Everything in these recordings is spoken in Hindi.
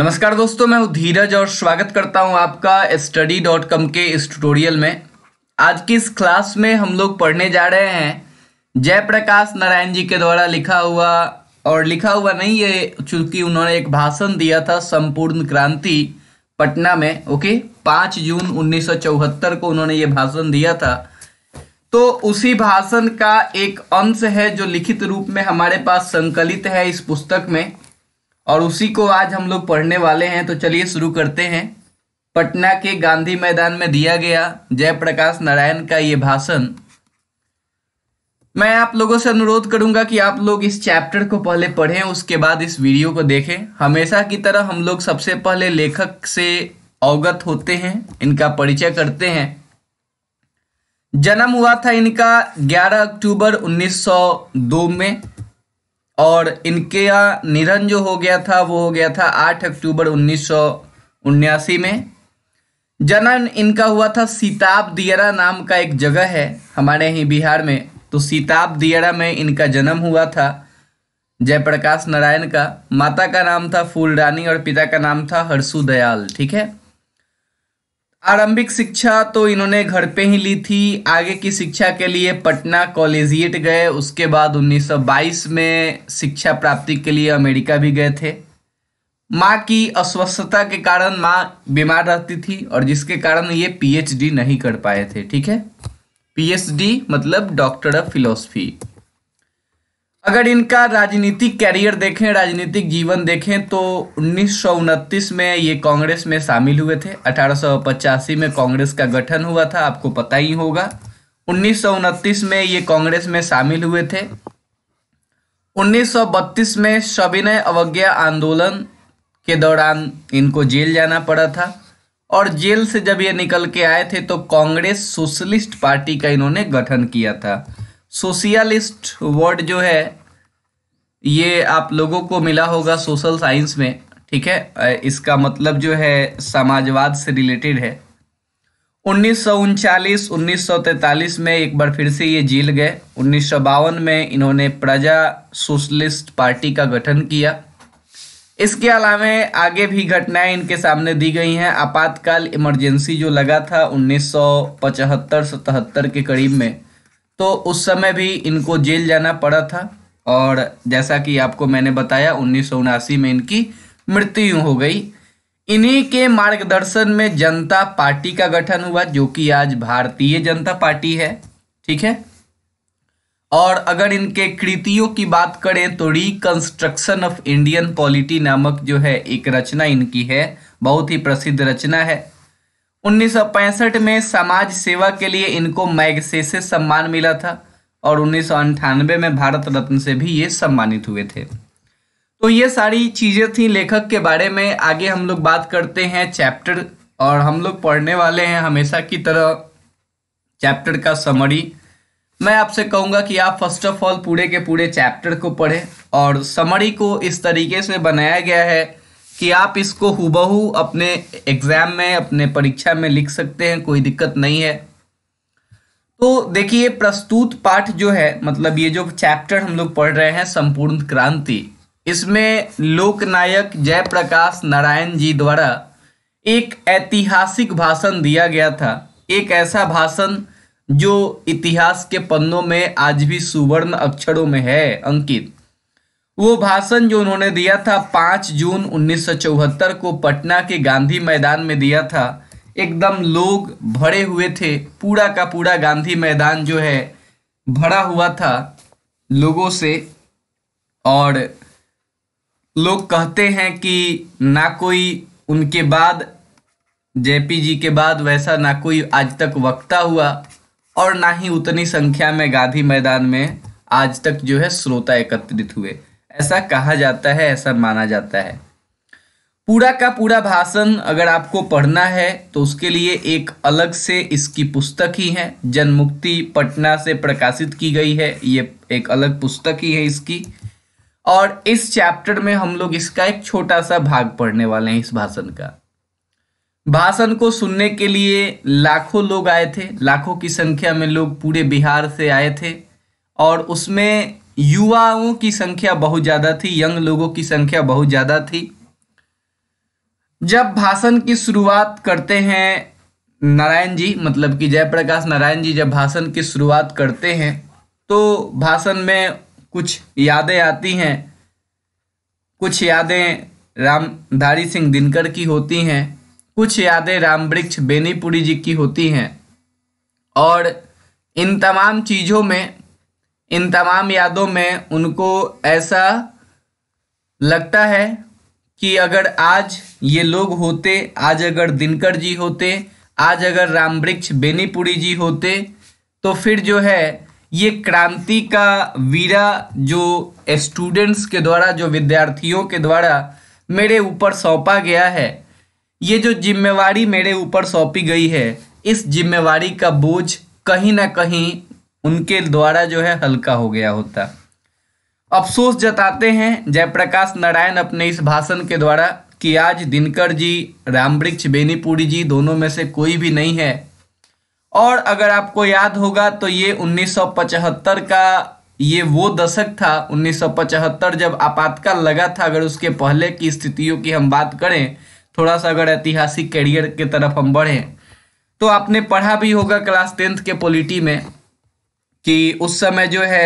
नमस्कार दोस्तों मैं धीरज और स्वागत करता हूं आपका स्टडी डॉट कॉम के इस ट्यूटोरियल में आज की इस क्लास में हम लोग पढ़ने जा रहे हैं जयप्रकाश नारायण जी के द्वारा लिखा हुआ और लिखा हुआ नहीं है चूंकि उन्होंने एक भाषण दिया था संपूर्ण क्रांति पटना में ओके पाँच जून उन्नीस को उन्होंने ये भाषण दिया था तो उसी भाषण का एक अंश है जो लिखित रूप में हमारे पास संकलित है इस पुस्तक में और उसी को आज हम लोग पढ़ने वाले हैं तो चलिए शुरू करते हैं पटना के गांधी मैदान में दिया गया जयप्रकाश नारायण का ये भाषण मैं आप लोगों से अनुरोध करूंगा कि आप लोग इस चैप्टर को पहले पढ़ें उसके बाद इस वीडियो को देखें हमेशा की तरह हम लोग सबसे पहले लेखक से अवगत होते हैं इनका परिचय करते हैं जन्म हुआ था इनका 11 अक्टूबर 1902 में और इनके यहाँ निधन जो हो गया था वो हो गया था आठ अक्टूबर उन्नीस में जनन इनका हुआ था सीताब दियरा नाम का एक जगह है हमारे यहीं बिहार में तो सीताब दियरा में इनका जन्म हुआ था जयप्रकाश नारायण का माता का नाम था फूल रानी और पिता का नाम था हर्षु दयाल ठीक है आरंभिक शिक्षा तो इन्होंने घर पे ही ली थी आगे की शिक्षा के लिए पटना कॉलेजिएट गए उसके बाद 1922 में शिक्षा प्राप्ति के लिए अमेरिका भी गए थे माँ की अस्वस्थता के कारण माँ बीमार रहती थी और जिसके कारण ये पीएचडी नहीं कर पाए थे ठीक है पीएचडी मतलब डॉक्टर ऑफ फिलोसफी अगर इनका राजनीतिक कैरियर देखें राजनीतिक जीवन देखें तो उन्नीस में ये कांग्रेस में शामिल हुए थे अठारह में कांग्रेस का गठन हुआ था आपको पता ही होगा उन्नीस में ये कांग्रेस में शामिल हुए थे 1932 में सविनय अवज्ञा आंदोलन के दौरान इनको जेल जाना पड़ा था और जेल से जब ये निकल के आए थे तो कांग्रेस सोशलिस्ट पार्टी का इन्होंने गठन किया था सोशियलिस्ट वर्ड जो है ये आप लोगों को मिला होगा सोशल साइंस में ठीक है इसका मतलब जो है समाजवाद से रिलेटेड है उन्नीस सौ उनचालीस उन्नीस सौ तैंतालीस में एक बार फिर से ये जील गए उन्नीस सौ बावन में इन्होंने प्रजा सोशलिस्ट पार्टी का गठन किया इसके अलावा आगे भी घटनाएं इनके सामने दी गई हैं आपातकाल इमरजेंसी जो लगा था उन्नीस सौ पचहत्तर सतहत्तर के करीब में तो उस समय भी इनको जेल जाना पड़ा था और जैसा कि आपको मैंने बताया उन्नीस में इनकी मृत्यु हो गई इन्हीं के मार्गदर्शन में जनता पार्टी का गठन हुआ जो कि आज भारतीय जनता पार्टी है ठीक है और अगर इनके कृतियों की बात करें तो रिकंस्ट्रक्शन ऑफ इंडियन पॉलिटी नामक जो है एक रचना इनकी है बहुत ही प्रसिद्ध रचना है उन्नीस में समाज सेवा के लिए इनको मैगसेसे सम्मान मिला था और उन्नीस में भारत रत्न से भी ये सम्मानित हुए थे तो ये सारी चीज़ें थी लेखक के बारे में आगे हम लोग बात करते हैं चैप्टर और हम लोग पढ़ने वाले हैं हमेशा की तरह चैप्टर का समरी मैं आपसे कहूँगा कि आप फर्स्ट ऑफ ऑल पूरे के पूरे चैप्टर को पढ़ें और समरी को इस तरीके से बनाया गया है कि आप इसको हुबहू अपने एग्ज़ाम में अपने परीक्षा में लिख सकते हैं कोई दिक्कत नहीं है तो देखिए प्रस्तुत पाठ जो है मतलब ये जो चैप्टर हम लोग पढ़ रहे हैं संपूर्ण क्रांति इसमें लोकनायक जयप्रकाश नारायण जी द्वारा एक ऐतिहासिक भाषण दिया गया था एक ऐसा भाषण जो इतिहास के पन्नों में आज भी सुवर्ण अक्षरों में है अंकित वो भाषण जो उन्होंने दिया था पाँच जून उन्नीस को पटना के गांधी मैदान में दिया था एकदम लोग भरे हुए थे पूरा का पूरा गांधी मैदान जो है भरा हुआ था लोगों से और लोग कहते हैं कि ना कोई उनके बाद जेपी जी के बाद वैसा ना कोई आज तक वक्ता हुआ और ना ही उतनी संख्या में गांधी मैदान में आज तक जो है श्रोता एकत्रित हुए ऐसा कहा जाता है ऐसा माना जाता है पूरा का पूरा भाषण अगर आपको पढ़ना है तो उसके लिए एक अलग से इसकी पुस्तक ही है जनमुक्ति पटना से प्रकाशित की गई है ये एक अलग पुस्तक ही है इसकी और इस चैप्टर में हम लोग इसका एक छोटा सा भाग पढ़ने वाले हैं इस भाषण का भाषण को सुनने के लिए लाखों लोग आए थे लाखों की संख्या में लोग पूरे बिहार से आए थे और उसमें युवाओं की संख्या बहुत ज्यादा थी यंग लोगों की संख्या बहुत ज्यादा थी जब भाषण की शुरुआत करते हैं नारायण जी मतलब कि जयप्रकाश नारायण जी जब भाषण की शुरुआत करते हैं तो भाषण में कुछ यादें आती हैं कुछ यादें रामधारी सिंह दिनकर की होती हैं कुछ यादें राम वृक्ष बेनीपुरी जी की होती हैं और इन तमाम चीज़ों में इन तमाम यादों में उनको ऐसा लगता है कि अगर आज ये लोग होते आज अगर दिनकर जी होते आज अगर राम वृक्ष बेनीपुरी जी होते तो फिर जो है ये क्रांति का वीरा जो स्टूडेंट्स के द्वारा जो विद्यार्थियों के द्वारा मेरे ऊपर सौंपा गया है ये जो जिम्मेवारी मेरे ऊपर सौंपी गई है इस जिम्मेवारी का बोझ कहीं ना कहीं उनके द्वारा जो है हल्का हो गया होता अफसोस जताते हैं जयप्रकाश नारायण अपने इस भाषण के द्वारा कि आज दिनकर जी रामवृक्ष बेनीपुरी जी दोनों में से कोई भी नहीं है और अगर आपको याद होगा तो ये 1975 का ये वो दशक था 1975 जब आपातकाल लगा था अगर उसके पहले की स्थितियों की हम बात करें थोड़ा सा अगर ऐतिहासिक करियर के तरफ हम बढ़ें तो आपने पढ़ा भी होगा क्लास टेंथ के पॉलिटी में कि उस समय जो है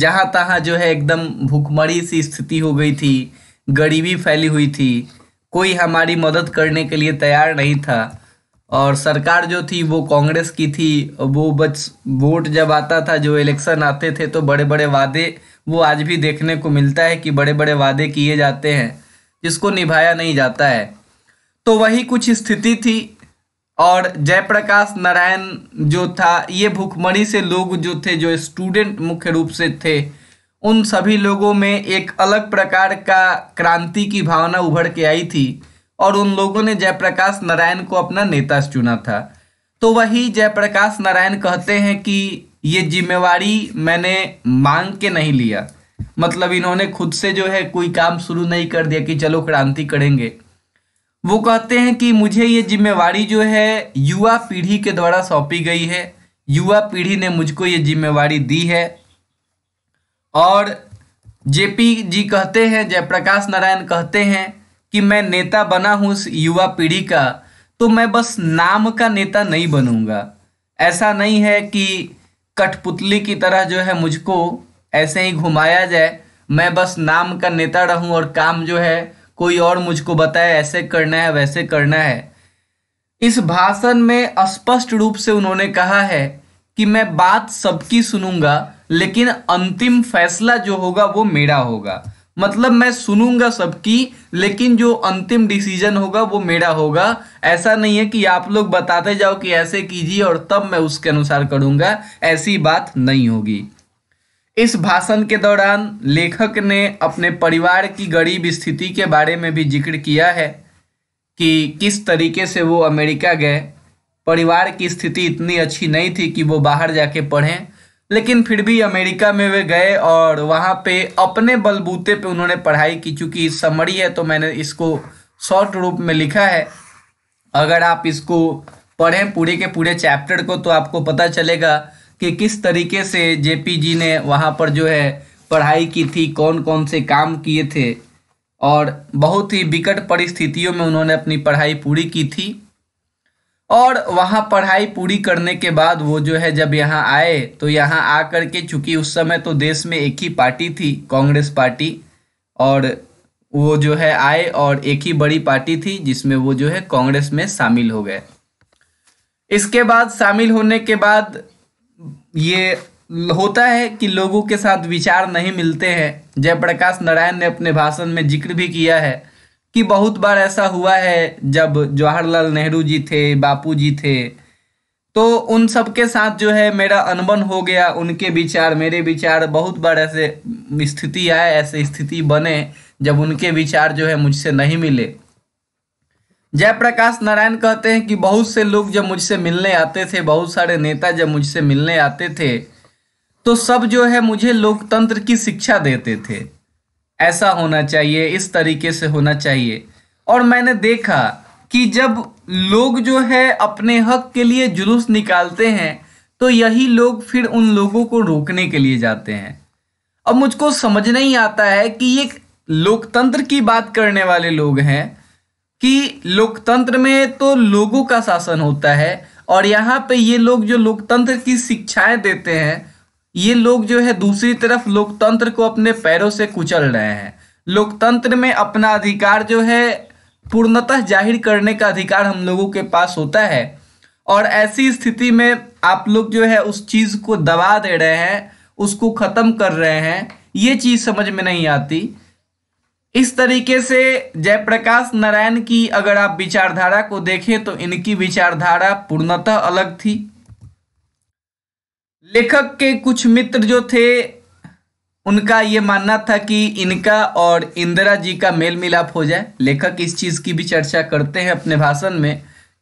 जहाँ तहाँ जो है एकदम भूखमरी सी स्थिति हो गई थी गरीबी फैली हुई थी कोई हमारी मदद करने के लिए तैयार नहीं था और सरकार जो थी वो कांग्रेस की थी वो बस वोट जब आता था जो इलेक्शन आते थे तो बड़े बड़े वादे वो आज भी देखने को मिलता है कि बड़े बड़े वादे किए जाते हैं जिसको निभाया नहीं जाता है तो वही कुछ स्थिति थी और जयप्रकाश नारायण जो था ये भूखमरी से लोग जो थे जो स्टूडेंट मुख्य रूप से थे उन सभी लोगों में एक अलग प्रकार का क्रांति की भावना उभर के आई थी और उन लोगों ने जयप्रकाश नारायण को अपना नेता चुना था तो वही जयप्रकाश नारायण कहते हैं कि ये जिम्मेवारी मैंने मांग के नहीं लिया मतलब इन्होंने खुद से जो है कोई काम शुरू नहीं कर दिया कि चलो क्रांति करेंगे वो कहते हैं कि मुझे ये जिम्मेवारी जो है युवा पीढ़ी के द्वारा सौंपी गई है युवा पीढ़ी ने मुझको ये जिम्मेवारी दी है और जेपी जी कहते हैं जयप्रकाश नारायण कहते हैं कि मैं नेता बना हूँ उस युवा पीढ़ी का तो मैं बस नाम का नेता नहीं बनूंगा ऐसा नहीं है कि कठपुतली की तरह जो है मुझको ऐसे ही घुमाया जाए मैं बस नाम का नेता रहूं और काम जो है कोई और मुझको बताए ऐसे करना है वैसे करना है इस भाषण में स्पष्ट रूप से उन्होंने कहा है कि मैं बात सबकी सुनूंगा लेकिन अंतिम फैसला जो होगा वो मेरा होगा मतलब मैं सुनूंगा सबकी लेकिन जो अंतिम डिसीजन होगा वो मेरा होगा ऐसा नहीं है कि आप लोग बताते जाओ कि ऐसे कीजिए और तब मैं उसके अनुसार करूंगा ऐसी बात नहीं होगी इस भाषण के दौरान लेखक ने अपने परिवार की गरीब स्थिति के बारे में भी जिक्र किया है कि किस तरीके से वो अमेरिका गए परिवार की स्थिति इतनी अच्छी नहीं थी कि वो बाहर जाके पढ़ें लेकिन फिर भी अमेरिका में वे गए और वहाँ पे अपने बलबूते पे उन्होंने पढ़ाई की चूँकि समरी है तो मैंने इसको शॉर्ट रूप में लिखा है अगर आप इसको पढ़ें पूरे के पूरे चैप्टर को तो आपको पता चलेगा कि किस तरीके से जी ने वहाँ पर जो है पढ़ाई की थी कौन कौन से काम किए थे और बहुत ही विकट परिस्थितियों में उन्होंने अपनी पढ़ाई पूरी की थी और वहाँ पढ़ाई पूरी करने के बाद वो जो है जब यहाँ आए तो यहाँ कर के चूँकि उस समय तो देश में एक ही पार्टी थी कांग्रेस पार्टी और वो जो है आए और एक ही बड़ी पार्टी थी जिसमें वो जो है कांग्रेस में शामिल हो गए इसके बाद शामिल होने के बाद ये होता है कि लोगों के साथ विचार नहीं मिलते हैं जयप्रकाश नारायण ने अपने भाषण में जिक्र भी किया है कि बहुत बार ऐसा हुआ है जब जवाहरलाल नेहरू जी थे बापू जी थे तो उन सब के साथ जो है मेरा अनबन हो गया उनके विचार मेरे विचार बहुत बार ऐसे स्थिति आए ऐसे स्थिति बने जब उनके विचार जो है मुझसे नहीं मिले जयप्रकाश नारायण कहते हैं कि बहुत से लोग जब मुझसे मिलने आते थे बहुत सारे नेता जब मुझसे मिलने आते थे तो सब जो है मुझे लोकतंत्र की शिक्षा देते थे ऐसा होना चाहिए इस तरीके से होना चाहिए और मैंने देखा कि जब लोग जो है अपने हक के लिए जुलूस निकालते हैं तो यही लोग फिर उन लोगों को रोकने के लिए जाते हैं अब मुझको समझ नहीं आता है कि ये लोकतंत्र की बात करने वाले लोग हैं कि लोकतंत्र में तो लोगों का शासन होता है और यहाँ पे ये लोग जो लोकतंत्र की शिक्षाएं देते हैं ये लोग जो है दूसरी तरफ लोकतंत्र को अपने पैरों से कुचल रहे हैं लोकतंत्र में अपना अधिकार जो है पूर्णतः जाहिर करने का अधिकार हम लोगों के पास होता है और ऐसी स्थिति में आप लोग जो है उस चीज़ को दबा दे रहे हैं उसको ख़त्म कर रहे हैं ये चीज़ समझ में नहीं आती इस तरीके से जयप्रकाश नारायण की अगर आप विचारधारा को देखें तो इनकी विचारधारा पूर्णतः अलग थी लेखक के कुछ मित्र जो थे उनका ये मानना था कि इनका और इंदिरा जी का मेल मिलाप हो जाए लेखक इस चीज़ की भी चर्चा करते हैं अपने भाषण में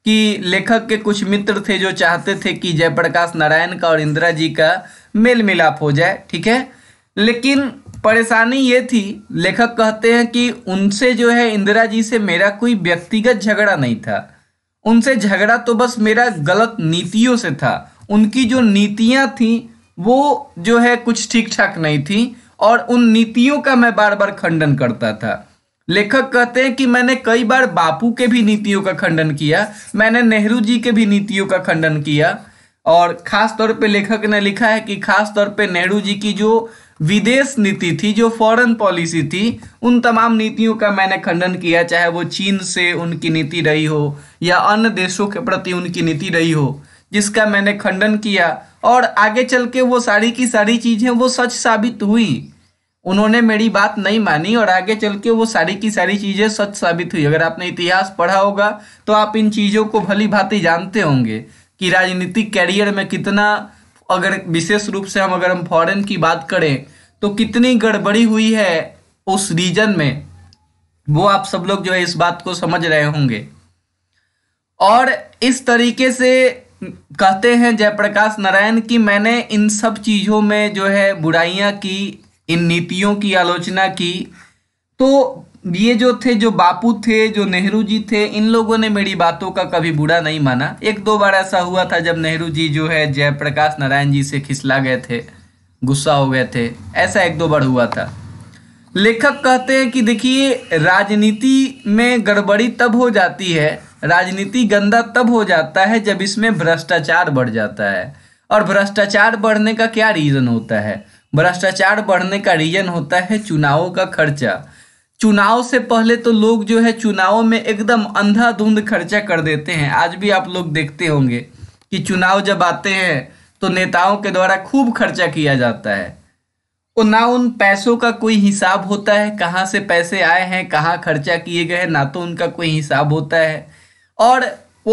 कि लेखक के कुछ मित्र थे जो चाहते थे कि जयप्रकाश नारायण का और इंदिरा जी का मेल मिलाप हो जाए ठीक है लेकिन परेशानी ये थी लेखक कहते हैं कि उनसे जो है इंदिरा जी से मेरा कोई व्यक्तिगत झगड़ा नहीं था उनसे झगड़ा तो बस मेरा गलत नीतियों से था उनकी जो नीतियाँ थीं वो जो है कुछ ठीक ठाक नहीं थी और उन नीतियों का मैं बार बार खंडन करता था लेखक कहते हैं कि मैंने कई बार बापू के भी नीतियों का खंडन किया मैंने नेहरू जी के भी नीतियों का खंडन किया और खास तौर पे लेखक ने लिखा है कि खास तौर पे नेहरू जी की जो विदेश नीति थी जो फॉरेन पॉलिसी थी उन तमाम नीतियों का मैंने खंडन किया चाहे वो चीन से उनकी नीति रही हो या अन्य देशों के प्रति उनकी नीति रही हो जिसका मैंने खंडन किया और आगे चल के वो सारी की सारी चीज़ें वो सच साबित हुई उन्होंने मेरी बात नहीं मानी और आगे चल के वो सारी की सारी चीज़ें सच साबित हुई अगर आपने इतिहास पढ़ा होगा तो आप इन चीज़ों को भली भांति जानते होंगे कि राजनीतिक कैरियर में कितना अगर विशेष रूप से हम अगर हम फॉरेन की बात करें तो कितनी गड़बड़ी हुई है उस रीजन में वो आप सब लोग जो है इस बात को समझ रहे होंगे और इस तरीके से कहते हैं जयप्रकाश नारायण कि मैंने इन सब चीज़ों में जो है बुराइयां की इन नीतियों की आलोचना की तो ये जो थे जो बापू थे जो नेहरू जी थे इन लोगों ने मेरी बातों का कभी बुरा नहीं माना एक दो बार ऐसा हुआ था जब नेहरू जी जो है जयप्रकाश नारायण जी से खिसला गए थे गुस्सा हो गए थे ऐसा एक दो बार हुआ था लेखक कहते हैं कि देखिए राजनीति में गड़बड़ी तब हो जाती है राजनीति गंदा तब हो जाता है जब इसमें भ्रष्टाचार बढ़ जाता है और भ्रष्टाचार बढ़ने का क्या रीज़न होता है भ्रष्टाचार बढ़ने का रीज़न होता है चुनावों का खर्चा चुनाव से पहले तो लोग जो है चुनाव में एकदम अंधाधुंध खर्चा कर देते हैं आज भी आप लोग देखते होंगे कि चुनाव जब आते हैं तो नेताओं के द्वारा खूब खर्चा किया जाता है और ना उन पैसों का कोई हिसाब होता है कहाँ से पैसे आए हैं कहाँ खर्चा किए गए हैं ना तो उनका कोई हिसाब होता है और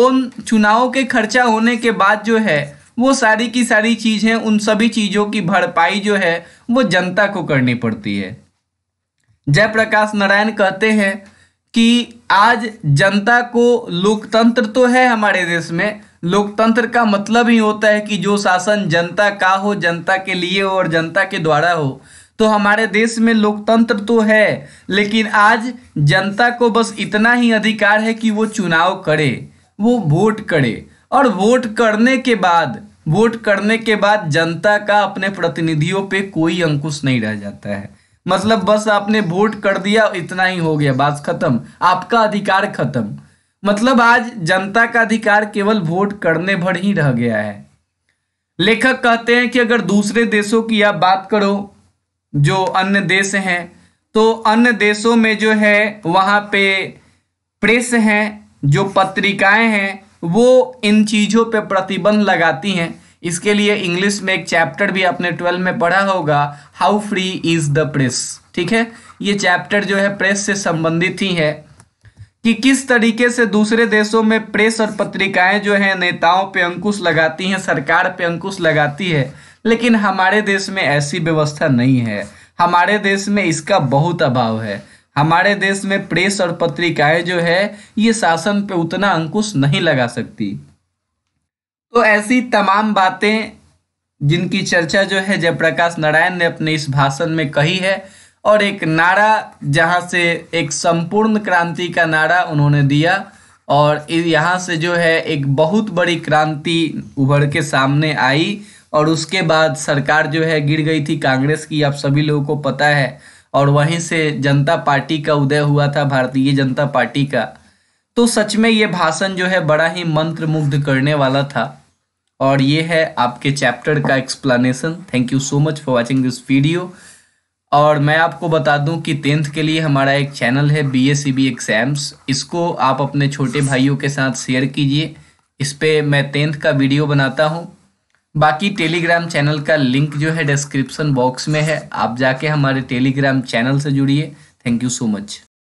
उन चुनाव के खर्चा होने के बाद जो है वो सारी की सारी चीज़ें उन सभी चीज़ों की भरपाई जो है वो जनता को करनी पड़ती है जयप्रकाश नारायण कहते हैं कि आज जनता को लोकतंत्र तो है हमारे देश में लोकतंत्र का मतलब ही होता है कि जो शासन जनता का हो जनता के लिए हो और जनता के द्वारा हो तो हमारे देश में लोकतंत्र तो है लेकिन आज जनता को बस इतना ही अधिकार है कि वो चुनाव करे वो वोट करे और वोट करने के बाद वोट करने के बाद जनता का अपने प्रतिनिधियों पे कोई अंकुश नहीं रह जाता है मतलब बस आपने वोट कर दिया इतना ही हो गया बात खत्म आपका अधिकार खत्म मतलब आज जनता का अधिकार केवल वोट करने भर ही रह गया है लेखक कहते हैं कि अगर दूसरे देशों की आप बात करो जो अन्य देश हैं तो अन्य देशों में जो है वहाँ पे प्रेस हैं जो पत्रिकाएं हैं वो इन चीज़ों पे प्रतिबंध लगाती हैं इसके लिए इंग्लिश में एक चैप्टर भी आपने ट्वेल्व में पढ़ा होगा how free is the press ठीक है ये चैप्टर जो है प्रेस से संबंधित ही है कि किस तरीके से दूसरे देशों में प्रेस और पत्रिकाएं जो है नेताओं पे अंकुश लगाती हैं सरकार पे अंकुश लगाती है लेकिन हमारे देश में ऐसी व्यवस्था नहीं है हमारे देश में इसका बहुत अभाव है हमारे देश में प्रेस और पत्रिकाएं जो है ये शासन पे उतना अंकुश नहीं लगा सकती तो ऐसी तमाम बातें जिनकी चर्चा जो है जयप्रकाश नारायण ने अपने इस भाषण में कही है और एक नारा जहां से एक संपूर्ण क्रांति का नारा उन्होंने दिया और यहाँ से जो है एक बहुत बड़ी क्रांति उभर के सामने आई और उसके बाद सरकार जो है गिर गई थी कांग्रेस की आप सभी लोगों को पता है और वहीं से जनता पार्टी का उदय हुआ था भारतीय जनता पार्टी का तो सच में ये भाषण जो है बड़ा ही मंत्र मुग्ध करने वाला था और ये है आपके चैप्टर का explanation thank you so much for watching this video और मैं आपको बता दूं कि टेंथ के लिए हमारा एक चैनल है बी एस एग्ज़ाम्स इसको आप अपने छोटे भाइयों के साथ शेयर कीजिए इस पर मैं टेंथ का वीडियो बनाता हूँ बाकी टेलीग्राम चैनल का लिंक जो है डिस्क्रिप्शन बॉक्स में है आप जाके हमारे टेलीग्राम चैनल से जुड़िए थैंक यू सो मच